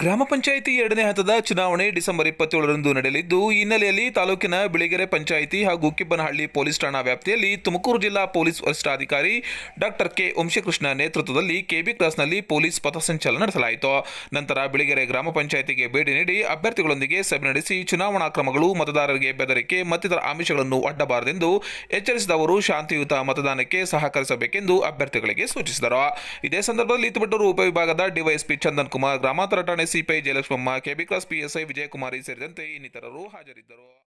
ಗ್ರಾಮ ಪಂಚಾಯಿತಿ ಎರಡನೇ ಹಂತದ ಚುನಾವಣೆ ಡಿಸೆಂಬರ್ ಇಪ್ಪತ್ತೇಳರಂದು ನಡೆಯಲಿದ್ದು ಈ ಹಿನ್ನೆಲೆಯಲ್ಲಿ ತಾಲೂಕಿನ ಬಿಳಿಗೆರೆ ಪಂಚಾಯಿತಿ ಹಾಗೂ ಕಿಬ್ಬನಹಳ್ಳಿ ಪೊಲೀಸ್ ಠಾಣಾ ವ್ಯಾಪ್ತಿಯಲ್ಲಿ ತುಮಕೂರು ಜಿಲ್ಲಾ ಪೊಲೀಸ್ ವರಿಷ್ಠಾಧಿಕಾರಿ ಡಾಕ್ಟರ್ ಕೆ ವಂಶಕೃಷ್ಣ ನೇತೃತ್ವದಲ್ಲಿ ಕೆಬಿ ಕ್ರಾಸ್ನಲ್ಲಿ ಪೊಲೀಸ್ ಪಥಸಂಚಲನ ನಡೆಸಲಾಯಿತು ನಂತರ ಬಿಳಿಗೆರೆ ಗ್ರಾಮ ಪಂಚಾಯಿತಿಗೆ ಭೇಟಿ ನೀಡಿ ಅಭ್ಯರ್ಥಿಗಳೊಂದಿಗೆ ಸಭೆ ನಡೆಸಿ ಚುನಾವಣಾ ಕ್ರಮಗಳು ಮತದಾರರಿಗೆ ಬೆದರಿಕೆ ಮತ್ತಿತರ ಆಮಿಷಗಳನ್ನು ಅಡ್ಡಬಾರದೆಂದು ಎಚ್ಚರಿಸಿದ ಅವರು ಶಾಂತಿಯುತ ಮತದಾನಕ್ಕೆ ಸಹಕರಿಸಬೇಕೆಂದು ಅಭ್ಯರ್ಥಿಗಳಿಗೆ ಸೂಚಿಸಿದರು ಇದೇ ಸಂದರ್ಭದಲ್ಲಿ ತುಮಕೂರು ಉಪವಿಭಾಗದ ಡಿವೈಎಸ್ಪಿ ಚಂದನ್ ಕುಮಾರ್ ಗ್ರಾಮಾಂತರ ವಿಚಾರಣೆ ಸಿಪಿಐ ಜಯಲಕ್ಷ್ಮಮ್ಮ ಕೆಬಿಕಾಸ್ ಪಿಎಸ್ಐ ವಿಜಯಕುಮಾರಿ ಸೇರಿದಂತೆ ಇನ್ನಿತರರು ಹಾಜರಿದ್ದರು